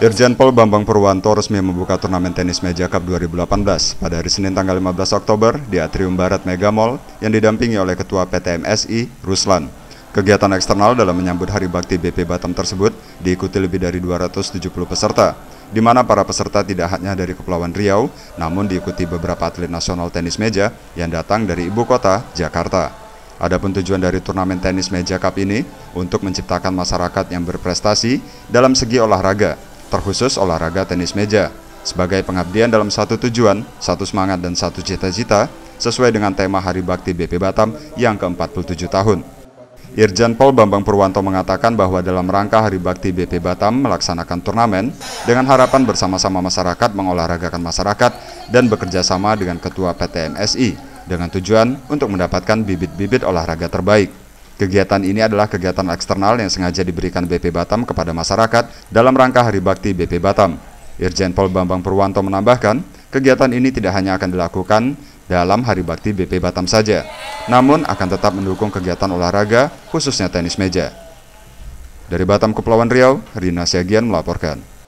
Irjen Pol Bambang Purwanto resmi membuka turnamen tenis meja Cup 2018 pada hari Senin tanggal 15 Oktober di Atrium Barat Mega Mall yang didampingi oleh Ketua PT MSI, Ruslan. Kegiatan eksternal dalam menyambut Hari Bakti BP Batam tersebut diikuti lebih dari 270 peserta, di mana para peserta tidak hanya dari Kepulauan Riau, namun diikuti beberapa atlet nasional tenis meja yang datang dari ibu kota, Jakarta. Adapun tujuan dari turnamen tenis meja cup ini untuk menciptakan masyarakat yang berprestasi dalam segi olahraga terkhusus olahraga tenis meja. Sebagai pengabdian dalam satu tujuan, satu semangat dan satu cita-cita, sesuai dengan tema Hari Bakti BP Batam yang ke-47 tahun. Irjen Pol Bambang Purwanto mengatakan bahwa dalam rangka Hari Bakti BP Batam melaksanakan turnamen dengan harapan bersama-sama masyarakat mengolahragakan masyarakat dan bekerja sama dengan Ketua PT MSI dengan tujuan untuk mendapatkan bibit-bibit olahraga terbaik. Kegiatan ini adalah kegiatan eksternal yang sengaja diberikan BP Batam kepada masyarakat dalam rangka Hari Bakti BP Batam. Irjen Pol Bambang Purwanto menambahkan, kegiatan ini tidak hanya akan dilakukan dalam Hari Bakti BP Batam saja, namun akan tetap mendukung kegiatan olahraga khususnya tenis meja. Dari Batam Kepulauan Riau, Rina Siagian melaporkan.